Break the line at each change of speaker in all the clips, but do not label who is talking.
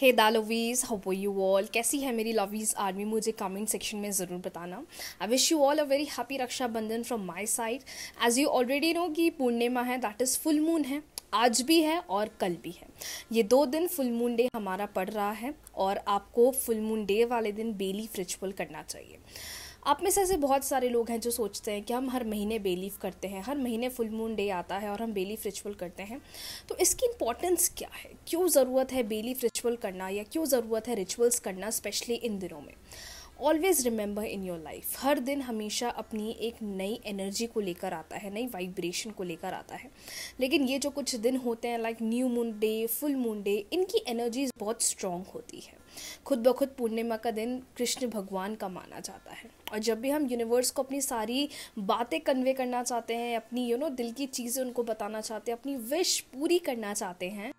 हे दा लवीज़ वो you all कैसी है मेरी लवीज़ आर्मी मुझे कमेंट सेक्शन में ज़रूर बताना I wish you all a very happy Rakshabandhan from my side as you already know कि पूर्णिमा है दैट इज़ फुल मून है आज भी है और कल भी है ये दो दिन फुल मून डे हमारा पड़ रहा है और आपको फुल मून डे वाले दिन बेली रिचुअल करना चाहिए आप में से ऐसे बहुत सारे लोग हैं जो सोचते हैं कि हम हर महीने बेलीव करते हैं हर महीने फुल मून डे आता है और हम बेलीफ रिचुअल करते हैं तो इसकी इंपॉर्टेंस क्या है क्यों ज़रूरत है बेलीफ रिचुअल करना या क्यों ज़रूरत है रिचुअल्स करना स्पेशली इन दिनों में always remember in your life हर दिन हमेशा अपनी एक नई एनर्जी को लेकर आता है नई वाइब्रेशन को लेकर आता है लेकिन ये जो कुछ दिन होते हैं like new moon day full moon day इनकी एनर्जीज बहुत स्ट्रांग होती है खुद ब खुद पूर्णिमा का दिन कृष्ण भगवान का माना जाता है और जब भी हम यूनिवर्स को अपनी सारी बातें कन्वे करना चाहते हैं अपनी यू you नो know, दिल की चीज़ें उनको बताना चाहते हैं अपनी विश पूरी करना चाहते हैं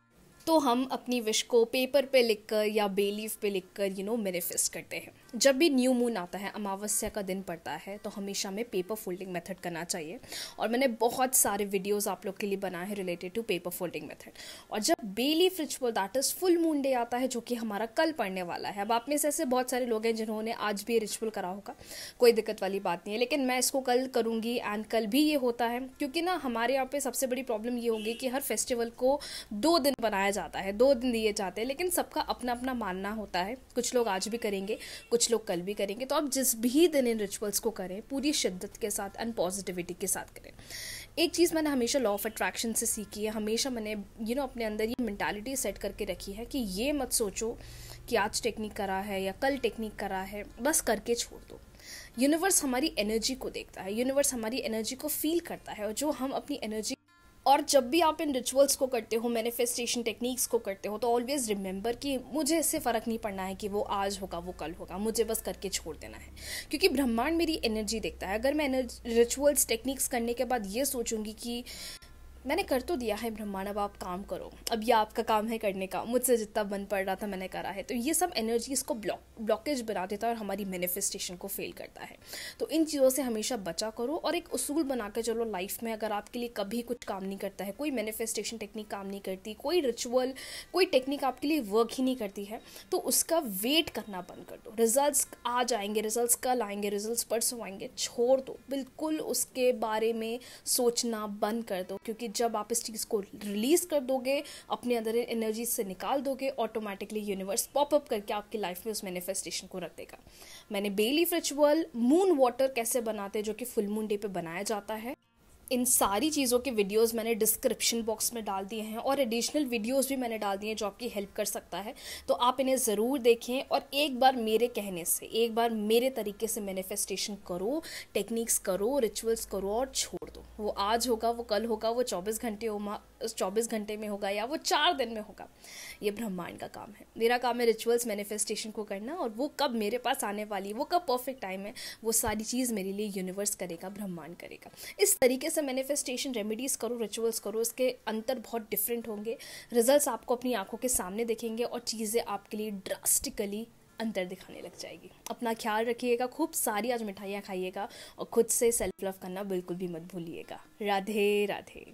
तो हम अपनी विश को पेपर पे लिखकर या बेलीफ पे लिखकर यू नो मैनिफेस्ट करते हैं जब भी न्यू मून आता है अमावस्या का दिन पड़ता है तो हमेशा हमें पेपर फोल्डिंग मेथड करना चाहिए और मैंने बहुत सारे वीडियोस आप लोग के लिए बनाए हैं related to paper folding method और जब belly ritual that is full moon day आता है जो कि हमारा कल पड़ने वाला है अब आप में से ऐसे बहुत सारे लोग हैं जिन्होंने आज भी रिचुअल करा होगा कोई दिक्कत वाली बात नहीं है लेकिन मैं इसको कल करूँगी एंड कल भी ये होता है क्योंकि ना हमारे यहाँ पे सबसे बड़ी प्रॉब्लम ये होगी कि हर फेस्टिवल को दो दिन बनाया जाता है दो दिन दिए जाते हैं लेकिन सबका अपना अपना मानना होता है कुछ लोग आज भी करेंगे कुछ कुछ लोग कल भी करेंगे तो आप जिस भी दिन इन रिचुअल्स को करें पूरी शिद्दत के साथ एंड पॉजिटिविटी के साथ करें एक चीज़ मैंने हमेशा लॉ ऑफ अट्रैक्शन से सीखी है हमेशा मैंने यू you नो know, अपने अंदर ये मैंटालिटी सेट करके रखी है कि ये मत सोचो कि आज टेक्निक करा है या कल टेक्निक करा है बस करके छोड़ दो यूनिवर्स हमारी एनर्जी को देखता है यूनिवर्स हमारी एनर्जी को फील करता है और जो हम अपनी एनर्जी और जब भी आप इन रिचुअल्स को करते हो मैनिफेस्टेशन टेक्निक्स को करते हो तो ऑलवेज रिमेंबर कि मुझे इससे फ़र्क नहीं पड़ना है कि वो आज होगा वो कल होगा मुझे बस करके छोड़ देना है क्योंकि ब्रह्मांड मेरी एनर्जी देखता है अगर मैं रिचुअल्स टेक्निक्स करने के बाद ये सोचूंगी कि मैंने कर तो दिया है ब्रह्मांड अब आप काम करो अब ये आपका काम है करने का मुझसे जितना बन पड़ रहा था मैंने करा है तो ये सब एनर्जी इसको ब्लॉक ब्लॉकेज बना देता है और हमारी मैनिफेस्टेशन को फेल करता है तो इन चीज़ों से हमेशा बचा करो और एक उसूल बना के चलो लाइफ में अगर आपके लिए कभी कुछ काम नहीं करता है कोई मैनिफेस्टेशन टेक्निक काम नहीं करती कोई रिचुअल कोई टेक्निक आपके लिए वर्क ही नहीं करती है तो उसका वेट करना बंद कर दो रिजल्ट आ जाएंगे रिजल्ट कल आएंगे रिजल्ट परसों आएंगे छोड़ दो बिल्कुल उसके बारे में सोचना बंद कर दो क्योंकि जब आप इस चीज़ को रिलीज़ कर दोगे अपने अंदर एनर्जी से निकाल दोगे ऑटोमेटिकली यूनिवर्स पॉपअप करके आपकी लाइफ में उस मैनिफेस्टेशन को रख देगा मैंने बेली रिचुअल मून वाटर कैसे बनाते हैं जो कि फुल मून डे पे बनाया जाता है इन सारी चीज़ों के वीडियोस मैंने डिस्क्रिप्शन बॉक्स में डाल दिए हैं और एडिशनल वीडियोस भी मैंने डाल दिए हैं जो आपकी हेल्प कर सकता है तो आप इन्हें ज़रूर देखें और एक बार मेरे कहने से एक बार मेरे तरीके से मैनिफेस्टेशन करो टेक्निक्स करो रिचुअल्स करो और छोड़ दो वो आज होगा वो कल होगा वो चौबीस घंटे हो चौबीस घंटे में होगा या वो चार दिन में होगा ये ब्रह्मांड का काम है मेरा काम है रिचुअल्स मैनिफेस्टेशन को करना और वो कब मेरे पास आने वाली वो कब परफेक्ट टाइम है वो सारी चीज़ मेरे लिए यूनिवर्स करेगा ब्रह्मांड करेगा इस तरीके से से मैनिफेस्टेशन रेमेडीज़ करो रिचुअल्स करो इसके अंतर बहुत डिफरेंट होंगे रिजल्ट्स आपको अपनी आंखों के सामने दिखेंगे और चीज़ें आपके लिए ड्रास्टिकली अंतर दिखाने लग जाएगी अपना ख्याल रखिएगा खूब सारी आज मिठाइयाँ खाइएगा और खुद से सेल्फ लव करना बिल्कुल भी मत भूलिएगा राधे राधे